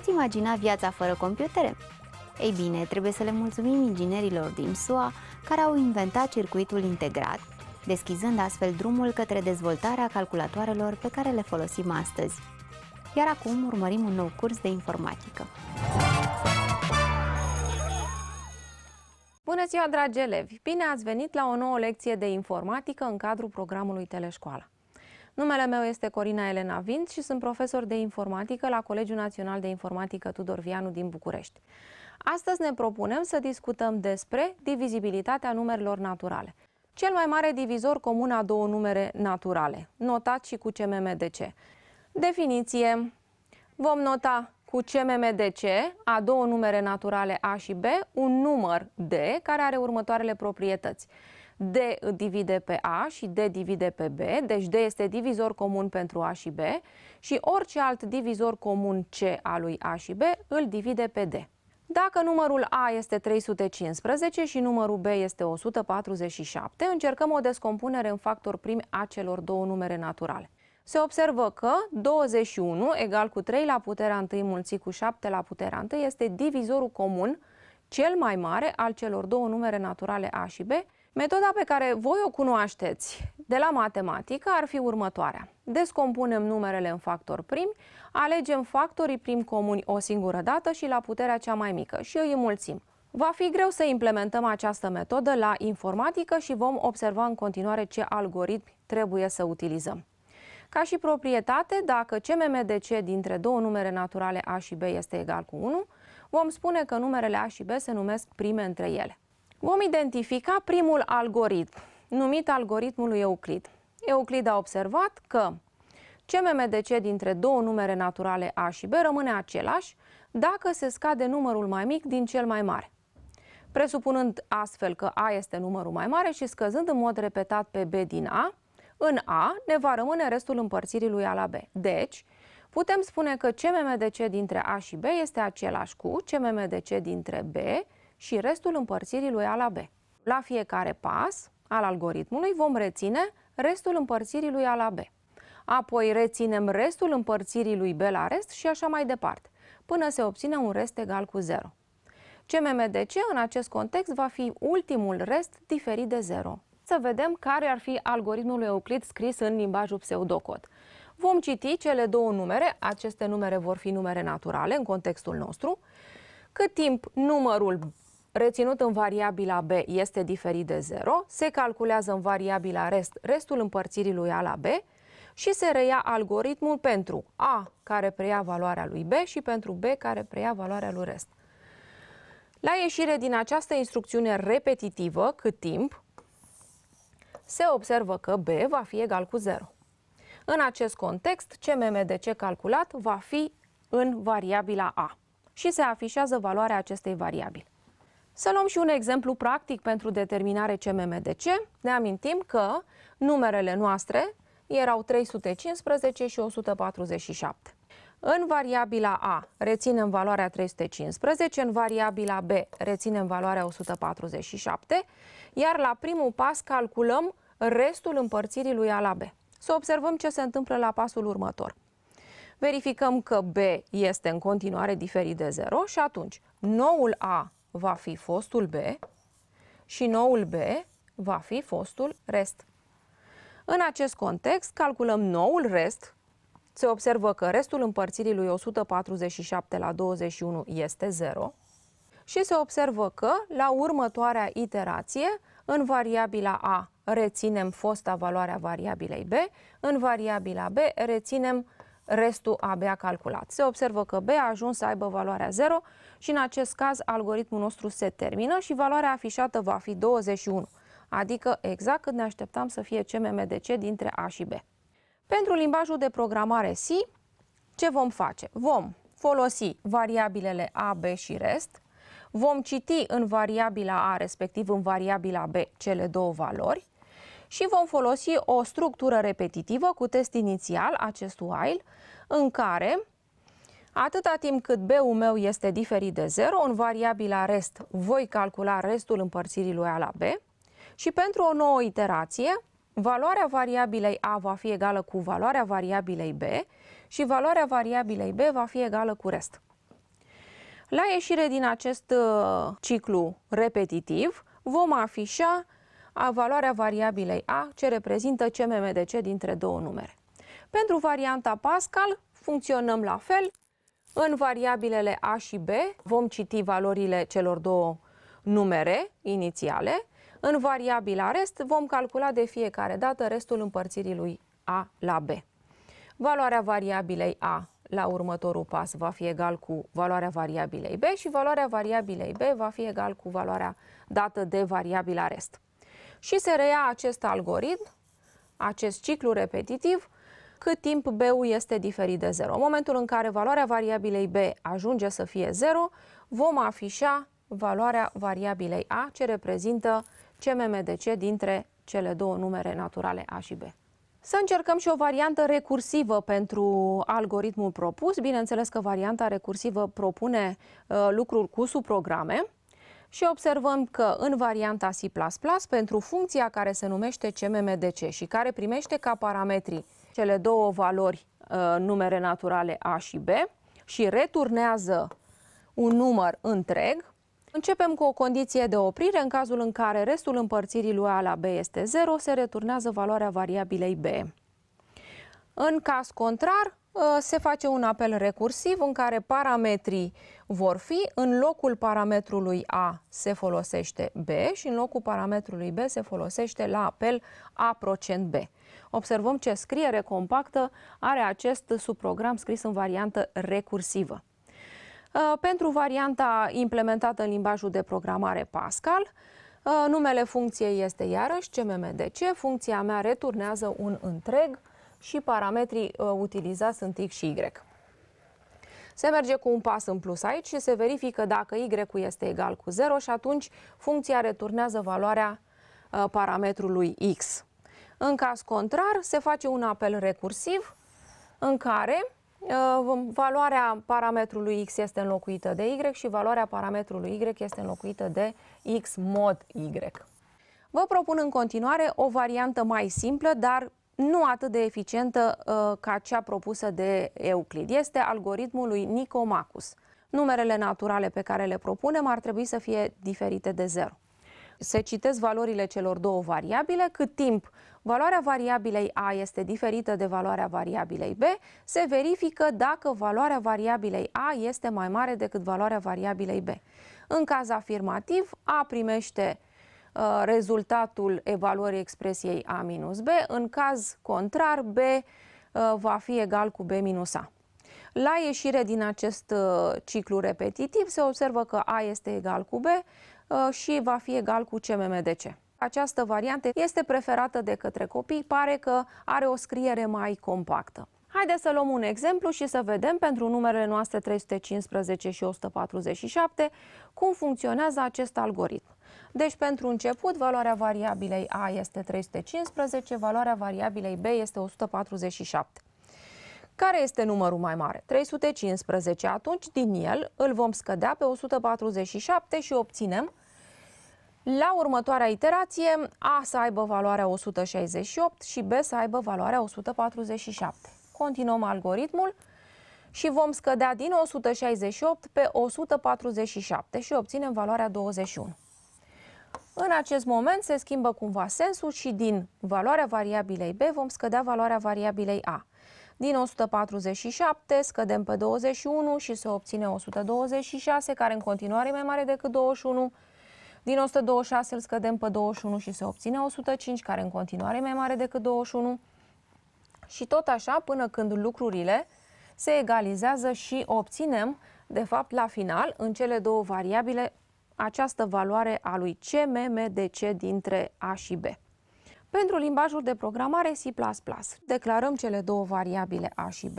poți imagina viața fără computere? Ei bine, trebuie să le mulțumim inginerilor din SUA care au inventat circuitul integrat, deschizând astfel drumul către dezvoltarea calculatoarelor pe care le folosim astăzi. Iar acum urmărim un nou curs de informatică. Bună ziua, dragi elevi! Bine ați venit la o nouă lecție de informatică în cadrul programului Teleșcoala. Numele meu este Corina Elena Vint și sunt profesor de informatică la Colegiul Național de Informatică Tudor Vianu din București. Astăzi ne propunem să discutăm despre divizibilitatea numerelor naturale. Cel mai mare divizor comun a două numere naturale, notat și cu CMMDC. Definiție. Vom nota cu CMMDC a două numere naturale A și B un număr D care are următoarele proprietăți. D divide pe A și D divide pe B, deci D este divizor comun pentru A și B și orice alt divizor comun C a lui A și B îl divide pe D. Dacă numărul A este 315 și numărul B este 147, încercăm o descompunere în factor prim a celor două numere naturale. Se observă că 21 egal cu 3 la puterea 1 mulțit cu 7 la puterea 1 este divizorul comun cel mai mare al celor două numere naturale A și B, Metoda pe care voi o cunoașteți de la matematică ar fi următoarea. Descompunem numerele în factori primi, alegem factorii prim comuni o singură dată și la puterea cea mai mică și îi mulțim. Va fi greu să implementăm această metodă la informatică și vom observa în continuare ce algoritmi trebuie să utilizăm. Ca și proprietate, dacă CMMDC dintre două numere naturale A și B este egal cu 1, vom spune că numerele A și B se numesc prime între ele. Vom identifica primul algoritm, numit algoritmul lui Euclid. Euclid a observat că CMMDC dintre două numere naturale A și B rămâne același dacă se scade numărul mai mic din cel mai mare. Presupunând astfel că A este numărul mai mare și scăzând în mod repetat pe B din A, în A ne va rămâne restul împărțirii lui A la B. Deci, putem spune că CMMDC dintre A și B este același cu CMMDC dintre B și restul împărțirii lui A la B. La fiecare pas al algoritmului vom reține restul împărțirii lui A la B. Apoi reținem restul împărțirii lui B la rest și așa mai departe, până se obține un rest egal cu 0. CMMDC în acest context va fi ultimul rest diferit de 0. Să vedem care ar fi algoritmul lui Euclid scris în limbajul pseudocod. Vom citi cele două numere, aceste numere vor fi numere naturale în contextul nostru, cât timp numărul reținut în variabila B este diferit de 0, se calculează în variabila rest restul împărțirii lui A la B și se reia algoritmul pentru A care preia valoarea lui B și pentru B care preia valoarea lui rest. La ieșire din această instrucțiune repetitivă, cât timp, se observă că B va fi egal cu 0. În acest context, CMMDC calculat va fi în variabila A și se afișează valoarea acestei variabile. Să luăm și un exemplu practic pentru determinare CMMDC. Ne amintim că numerele noastre erau 315 și 147. În variabila A reținem valoarea 315, în variabila B reținem valoarea 147, iar la primul pas calculăm restul împărțirii lui A la B. Să observăm ce se întâmplă la pasul următor. Verificăm că B este în continuare diferit de 0 și atunci noul A va fi fostul B și noul B va fi fostul rest. În acest context, calculăm noul rest. Se observă că restul împărțirii lui 147 la 21 este 0 și se observă că, la următoarea iterație, în variabila A reținem fosta valoare a variabilei B, în variabila B reținem restul abia calculat. Se observă că B a ajuns să aibă valoarea 0 și în acest caz algoritmul nostru se termină și valoarea afișată va fi 21, adică exact cât ne așteptam să fie CMMDC dintre A și B. Pentru limbajul de programare C, ce vom face? Vom folosi variabilele A, B și rest, vom citi în variabila A, respectiv în variabila B, cele două valori, și vom folosi o structură repetitivă cu test inițial, acest while, în care Atâta timp cât B-ul meu este diferit de 0, în variabila rest voi calcula restul împărțirii lui A la B și pentru o nouă iterație, valoarea variabilei A va fi egală cu valoarea variabilei B și valoarea variabilei B va fi egală cu rest. La ieșire din acest uh, ciclu repetitiv, vom afișa a valoarea variabilei A, ce reprezintă CMMDC dintre două numere. Pentru varianta Pascal funcționăm la fel. În variabilele A și B vom citi valorile celor două numere inițiale. În variabila rest vom calcula de fiecare dată restul împărțirii lui A la B. Valoarea variabilei A la următorul pas va fi egal cu valoarea variabilei B și valoarea variabilei B va fi egal cu valoarea dată de variabila rest și se reia acest algoritm, acest ciclu repetitiv, cât timp b este diferit de 0. În momentul în care valoarea variabilei B ajunge să fie 0, vom afișa valoarea variabilei A, ce reprezintă CMMDC dintre cele două numere naturale A și B. Să încercăm și o variantă recursivă pentru algoritmul propus. Bineînțeles că varianta recursivă propune uh, lucruri cu subprograme și observăm că în varianta C++ pentru funcția care se numește CMMDC și care primește ca parametri cele două valori uh, numere naturale A și B și returnează un număr întreg, Începem cu o condiție de oprire în cazul în care restul împărțirii lui A la B este 0, se returnează valoarea variabilei B. În caz contrar, Uh, se face un apel recursiv în care parametrii vor fi, în locul parametrului A se folosește B și în locul parametrului B se folosește la apel a procent b Observăm ce scriere compactă are acest subprogram scris în variantă recursivă. Uh, pentru varianta implementată în limbajul de programare Pascal, uh, numele funcției este iarăși CMMDC, funcția mea returnează un întreg și parametrii uh, utilizați sunt X și Y. Se merge cu un pas în plus aici și se verifică dacă y este egal cu 0 și atunci funcția returnează valoarea uh, parametrului x. În caz contrar, se face un apel recursiv în care uh, valoarea parametrului x este înlocuită de y și valoarea parametrului y este înlocuită de x mod y. Vă propun în continuare o variantă mai simplă, dar nu atât de eficientă uh, ca cea propusă de Euclid. Este algoritmul lui Nicomachus. Numerele naturale pe care le propunem ar trebui să fie diferite de zero. Se citesc valorile celor două variabile, cât timp valoarea variabilei A este diferită de valoarea variabilei B, se verifică dacă valoarea variabilei A este mai mare decât valoarea variabilei B. În caz afirmativ, A primește Uh, rezultatul evaluării expresiei A minus B. În caz contrar, B uh, va fi egal cu B minus A. La ieșire din acest uh, ciclu repetitiv se observă că A este egal cu B și va fi egal cu CMMDC. Această variantă este preferată de către copii, pare că are o scriere mai compactă. Haideți să luăm un exemplu și să vedem pentru numerele noastre 315 și 147 cum funcționează acest algoritm. Deci, pentru început, valoarea variabilei A este 315, valoarea variabilei B este 147. Care este numărul mai mare? 315. Atunci, din el, îl vom scădea pe 147 și obținem la următoarea iterație, A să aibă valoarea 168 și B să aibă valoarea 147. Continuăm algoritmul și vom scădea din 168 pe 147 și obținem valoarea 21. În acest moment se schimbă cumva sensul și din valoarea variabilei B vom scădea valoarea variabilei A. Din 147 scădem pe 21 și se obține 126, care în continuare e mai mare decât 21. Din 126 îl scădem pe 21 și se obține 105, care în continuare e mai mare decât 21. Și tot așa până când lucrurile se egalizează și obținem, de fapt, la final, în cele două variabile, această valoare a lui CMMDC dintre A și B. Pentru limbajul de programare C++, declarăm cele două variabile A și B,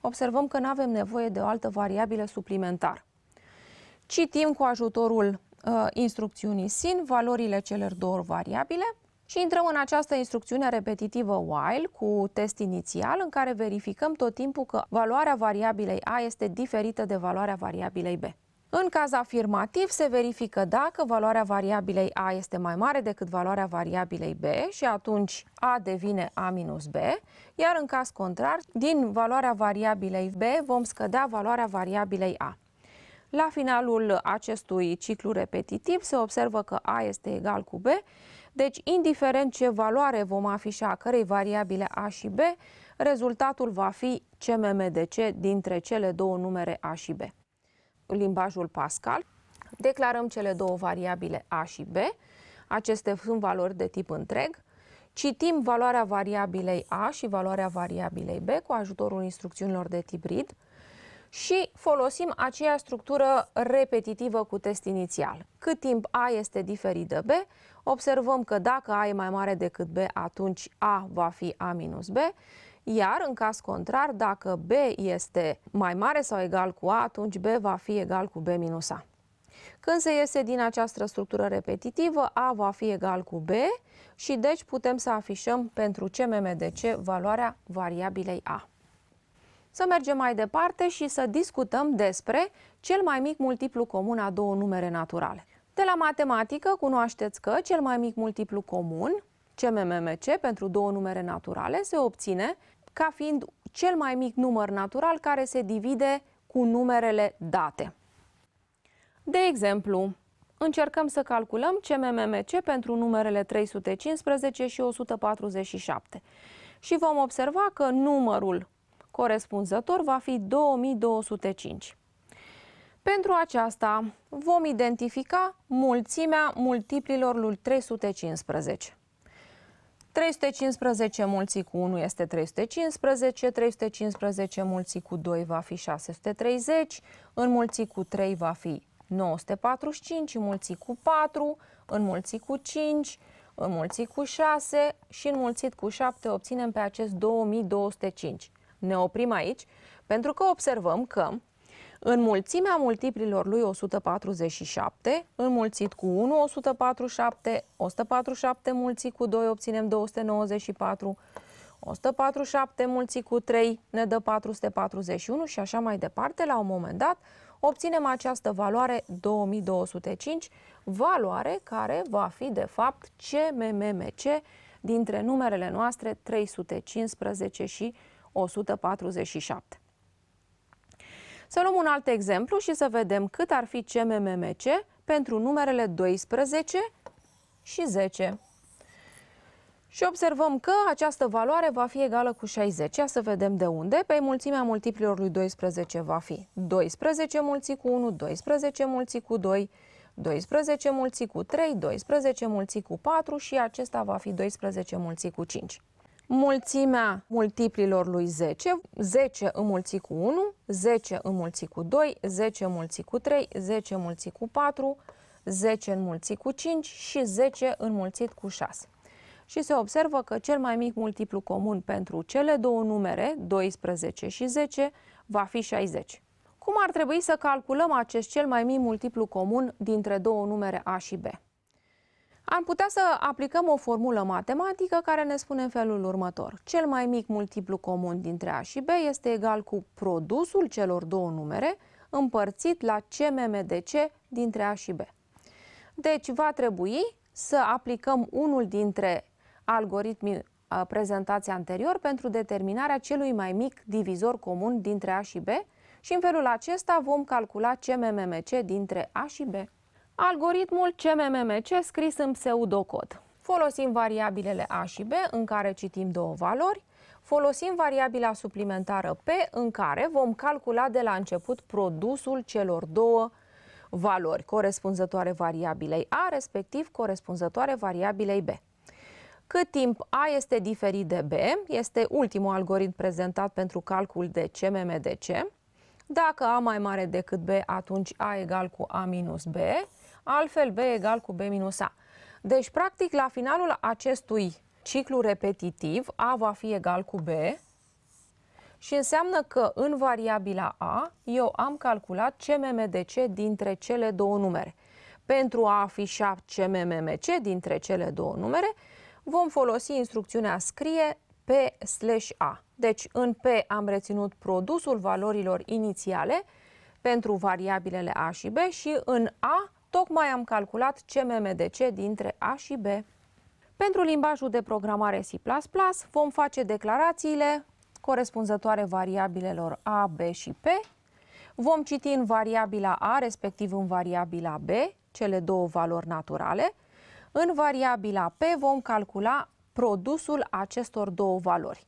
observăm că nu avem nevoie de o altă variabilă suplimentară. Citim cu ajutorul uh, instrucțiunii SIN valorile celor două variabile și intrăm în această instrucțiune repetitivă while cu test inițial în care verificăm tot timpul că valoarea variabilei A este diferită de valoarea variabilei B. În caz afirmativ, se verifică dacă valoarea variabilei A este mai mare decât valoarea variabilei B și atunci A devine A minus B, iar în caz contrar, din valoarea variabilei B vom scădea valoarea variabilei A. La finalul acestui ciclu repetitiv se observă că A este egal cu B, deci indiferent ce valoare vom afișa cărei variabile A și B, rezultatul va fi CMMDC dintre cele două numere A și B limbajul Pascal. Declarăm cele două variabile A și B. Acestea sunt valori de tip întreg. Citim valoarea variabilei A și valoarea variabilei B cu ajutorul instrucțiunilor de tip read și folosim aceea structură repetitivă cu test inițial. Cât timp A este diferit de B, observăm că dacă A e mai mare decât B, atunci A va fi A minus B, iar în caz contrar, dacă B este mai mare sau egal cu A, atunci B va fi egal cu B minus A. Când se iese din această structură repetitivă, A va fi egal cu B și deci putem să afișăm pentru CMMDC valoarea variabilei A. Să mergem mai departe și să discutăm despre cel mai mic multiplu comun a două numere naturale. De la matematică cunoașteți că cel mai mic multiplu comun, CMMMC, pentru două numere naturale, se obține ca fiind cel mai mic număr natural care se divide cu numerele date. De exemplu, încercăm să calculăm cmmmc pentru numerele 315 și 147 și vom observa că numărul corespunzător va fi 2205. Pentru aceasta vom identifica mulțimea multiplilor lui 315. 315 mulții cu 1 este 315, 315 mulții cu 2 va fi 630, înmulți cu 3 va fi 945, înmulți cu 4, înmulți cu 5, înmulți cu 6 și înmulțit cu 7 obținem pe acest 2205. Ne oprim aici pentru că observăm că în mulțimea multiplilor lui 147, înmulțit cu 1, 147, 147 mulțit cu 2, obținem 294, 147 mulțit cu 3 ne dă 441 și așa mai departe. La un moment dat obținem această valoare 2205, valoare care va fi de fapt CMMMC dintre numerele noastre 315 și 147. Să luăm un alt exemplu și să vedem cât ar fi CMMMC pentru numerele 12 și 10. Și observăm că această valoare va fi egală cu 60. Ia să vedem de unde. Pe păi, mulțimea multiplilor lui 12 va fi 12 mulți cu 1, 12 mulți cu 2, 12 mulți cu 3, 12 mulți cu 4 și acesta va fi 12 mulți cu 5 mulțimea multiplilor lui 10, 10 înmulțit cu 1, 10 înmulțit cu 2, 10 înmulțit cu 3, 10 înmulțit cu 4, 10 înmulțit cu 5 și 10 înmulțit cu 6. Și se observă că cel mai mic multiplu comun pentru cele două numere, 12 și 10, va fi 60. Cum ar trebui să calculăm acest cel mai mic multiplu comun dintre două numere A și B? Am putea să aplicăm o formulă matematică care ne spune în felul următor. Cel mai mic multiplu comun dintre A și B este egal cu produsul celor două numere împărțit la CMMDC dintre A și B. Deci va trebui să aplicăm unul dintre algoritmii prezentați anterior pentru determinarea celui mai mic divizor comun dintre A și B și în felul acesta vom calcula CMMC dintre A și B. Algoritmul CMMMC scris în pseudocod. Folosim variabilele A și B în care citim două valori, folosim variabila suplimentară P în care vom calcula de la început produsul celor două valori corespunzătoare variabilei A, respectiv corespunzătoare variabilei B. Cât timp A este diferit de B, este ultimul algoritm prezentat pentru calcul de CMMDC. Dacă A mai mare decât B, atunci A egal cu A minus B, altfel B egal cu B minus A. Deci, practic, la finalul acestui ciclu repetitiv, A va fi egal cu B și înseamnă că în variabila A eu am calculat CMMDC dintre cele două numere. Pentru a afișa CMMMC dintre cele două numere, vom folosi instrucțiunea scrie P slash A. Deci în P am reținut produsul valorilor inițiale pentru variabilele A și B și în A Tocmai am calculat CMMDC dintre A și B. Pentru limbajul de programare C++ vom face declarațiile corespunzătoare variabilelor A, B și P. Vom citi în variabila A, respectiv în variabila B, cele două valori naturale. În variabila P vom calcula produsul acestor două valori.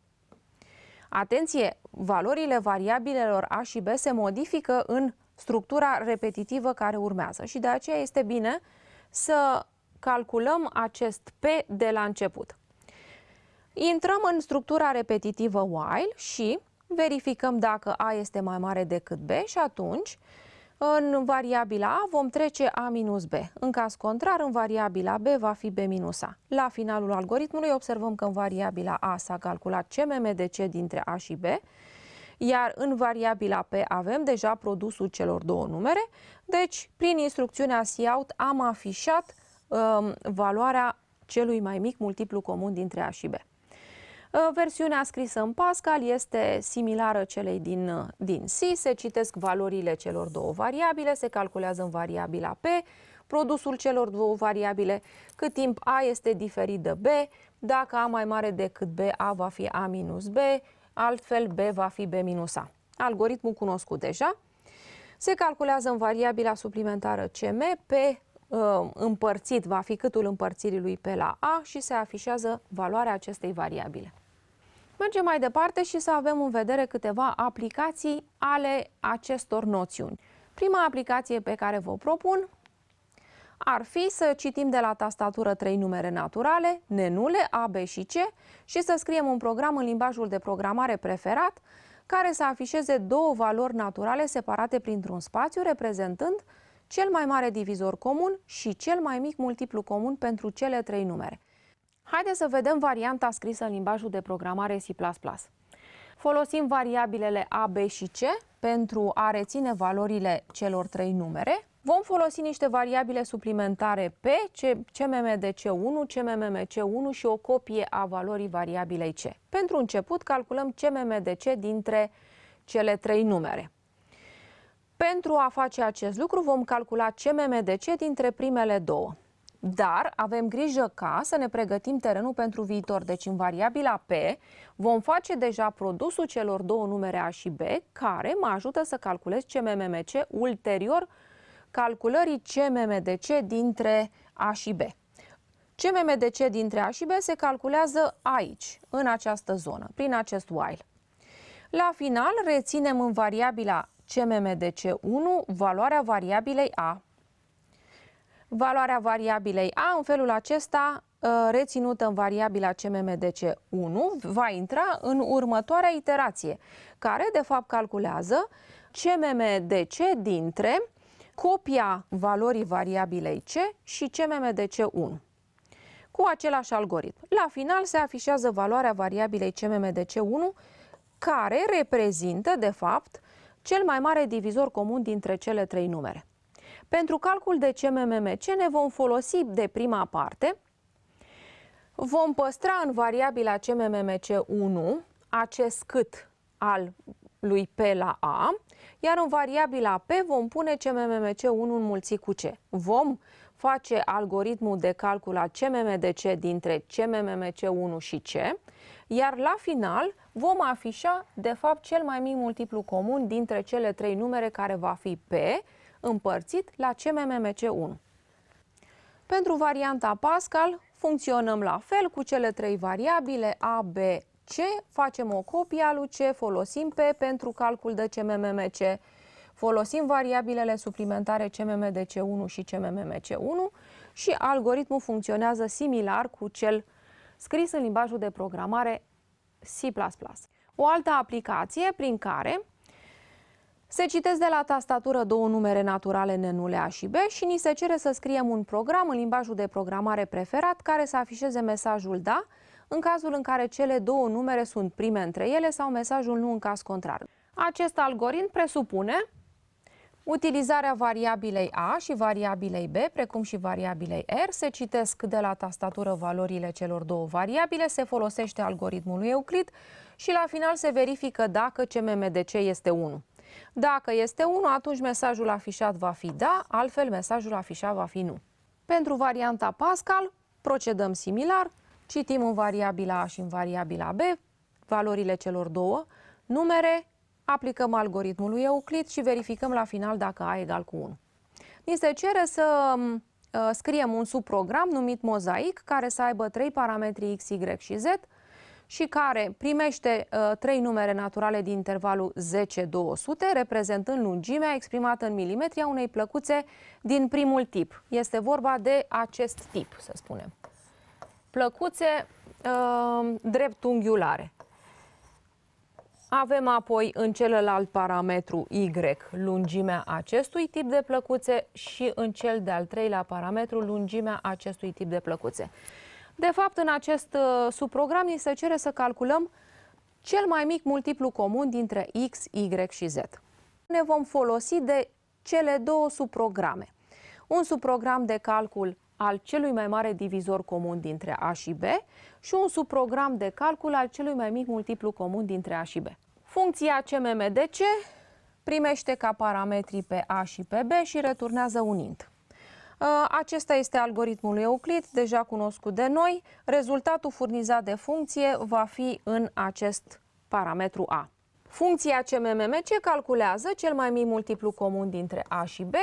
Atenție! Valorile variabilelor A și B se modifică în structura repetitivă care urmează. Și de aceea este bine să calculăm acest P de la început. Intrăm în structura repetitivă while și verificăm dacă A este mai mare decât B și atunci în variabila A vom trece A minus B. În caz contrar, în variabila B va fi B minus A. La finalul algoritmului observăm că în variabila A s-a calculat CMMDC dintre A și B iar în variabila P avem deja produsul celor două numere, deci prin instrucțiunea SIOUT am afișat um, valoarea celui mai mic multiplu comun dintre A și B. Uh, versiunea scrisă în Pascal este similară celei din, uh, din C, se citesc valorile celor două variabile, se calculează în variabila P, produsul celor două variabile, cât timp A este diferit de B, dacă A mai mare decât B, A va fi A minus B, altfel B va fi B minus a. Algoritmul cunoscut deja. Se calculează în variabila suplimentară CM, P uh, împărțit va fi câtul împărțirii lui pe la A și se afișează valoarea acestei variabile. Mergem mai departe și să avem în vedere câteva aplicații ale acestor noțiuni. Prima aplicație pe care vă propun ar fi să citim de la tastatură trei numere naturale, nenule, A, B și C, și să scriem un program în limbajul de programare preferat, care să afișeze două valori naturale separate printr-un spațiu, reprezentând cel mai mare divizor comun și cel mai mic multiplu comun pentru cele trei numere. Haideți să vedem varianta scrisă în limbajul de programare C++. Folosim variabilele A, B și C pentru a reține valorile celor trei numere, Vom folosi niște variabile suplimentare P, CMMDC1, CMMMC1 și o copie a valorii variabilei C. Pentru început, calculăm CMMDC dintre cele trei numere. Pentru a face acest lucru, vom calcula CMMDC dintre primele două. Dar avem grijă ca să ne pregătim terenul pentru viitor. Deci în variabila P vom face deja produsul celor două numere A și B, care mă ajută să calculez CMMMC ulterior, calculării CMMDC dintre A și B. CMMDC dintre A și B se calculează aici, în această zonă, prin acest while. La final, reținem în variabila CMMDC1 valoarea variabilei A. Valoarea variabilei A, în felul acesta, ă, reținută în variabila CMMDC1, va intra în următoarea iterație, care, de fapt, calculează CMMDC dintre copia valorii variabilei C și CMMDC1 cu același algoritm. La final se afișează valoarea variabilei CMMDC1 care reprezintă, de fapt, cel mai mare divizor comun dintre cele trei numere. Pentru calcul de CMMMC ne vom folosi de prima parte, vom păstra în variabila CMMMC1 acest cât al lui P la A, iar în variabila P vom pune CMMC1 înmulțit cu C. Vom face algoritmul de calcul a CMMDC dintre CMMC1 și C, iar la final vom afișa, de fapt, cel mai mic multiplu comun dintre cele trei numere care va fi P împărțit la CMMC1. Pentru varianta Pascal, funcționăm la fel cu cele trei variabile A, B, ce facem o copie a lui ce, folosim pe pentru calcul de CMMMC, folosim variabilele suplimentare CMMDC1 și CMMMC1 și algoritmul funcționează similar cu cel scris în limbajul de programare C++. O altă aplicație prin care se citesc de la tastatură două numere naturale nenule A și B și ni se cere să scriem un program în limbajul de programare preferat care să afișeze mesajul da în cazul în care cele două numere sunt prime între ele sau mesajul nu în caz contrar. Acest algoritm presupune utilizarea variabilei A și variabilei B, precum și variabilei R, se citesc de la tastatură valorile celor două variabile, se folosește algoritmul lui Euclid și la final se verifică dacă CMMDC este 1. Dacă este 1, atunci mesajul afișat va fi da, altfel mesajul afișat va fi nu. Pentru varianta Pascal, procedăm similar, Citim în variabila A și în variabila B valorile celor două, numere, aplicăm algoritmul lui Euclid și verificăm la final dacă A egal cu 1. Ni se cere să mm, ă, scriem un subprogram numit mozaic care să aibă trei parametri x, y și z și care primește ă, trei numere naturale din intervalul 10-200, reprezentând lungimea exprimată în milimetri a unei plăcuțe din primul tip. Este vorba de acest tip, să spunem plăcuțe uh, dreptunghiulare. Avem apoi în celălalt parametru Y lungimea acestui tip de plăcuțe și în cel de-al treilea parametru lungimea acestui tip de plăcuțe. De fapt, în acest uh, subprogram ni se cere să calculăm cel mai mic multiplu comun dintre X, Y și Z. Ne vom folosi de cele două subprograme. Un subprogram de calcul al celui mai mare divizor comun dintre A și B și un subprogram de calcul al celui mai mic multiplu comun dintre A și B. Funcția CMMDC primește ca parametri pe A și pe B și returnează un int. Ă, acesta este algoritmul Euclid, deja cunoscut de noi. Rezultatul furnizat de funcție va fi în acest parametru A. Funcția CMMMC calculează cel mai mic multiplu comun dintre A și B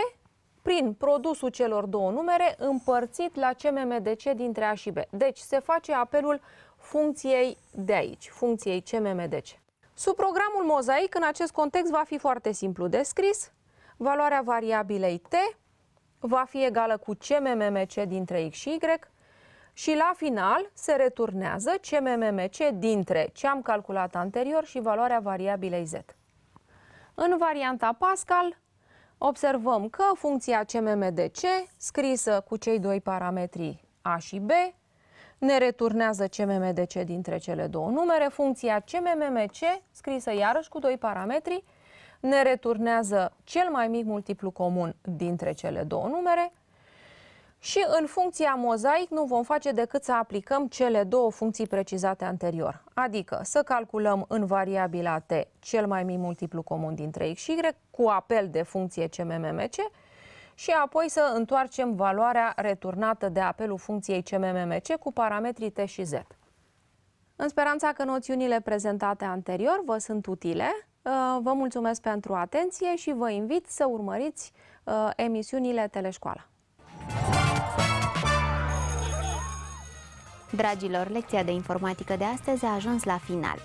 prin produsul celor două numere împărțit la CMMDC dintre A și B. Deci se face apelul funcției de aici, funcției CMMDC. Sub programul mozaic, în acest context, va fi foarte simplu descris. Valoarea variabilei t va fi egală cu CMMMC dintre x și y și la final se returnează CMMMC dintre ce am calculat anterior și valoarea variabilei z. În varianta Pascal, observăm că funcția CMMDC, scrisă cu cei doi parametri A și B, ne returnează CMMDC dintre cele două numere, funcția CMMMC, scrisă iarăși cu doi parametri, ne returnează cel mai mic multiplu comun dintre cele două numere, și în funcția mozaic nu vom face decât să aplicăm cele două funcții precizate anterior, adică să calculăm în variabila t cel mai mic multiplu comun dintre x și y cu apel de funcție cmmc și apoi să întoarcem valoarea returnată de apelul funcției cmmc cu parametrii t și z. În speranța că noțiunile prezentate anterior vă sunt utile, uh, vă mulțumesc pentru atenție și vă invit să urmăriți uh, emisiunile Teleșcoala. Dragilor, lecția de informatică de astăzi a ajuns la final.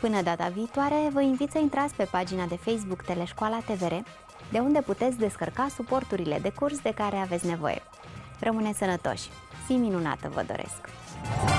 Până data viitoare, vă invit să intrați pe pagina de Facebook Teleșcoala TVR, de unde puteți descărca suporturile de curs de care aveți nevoie. Rămâneți sănătoși! Zi minunată vă doresc!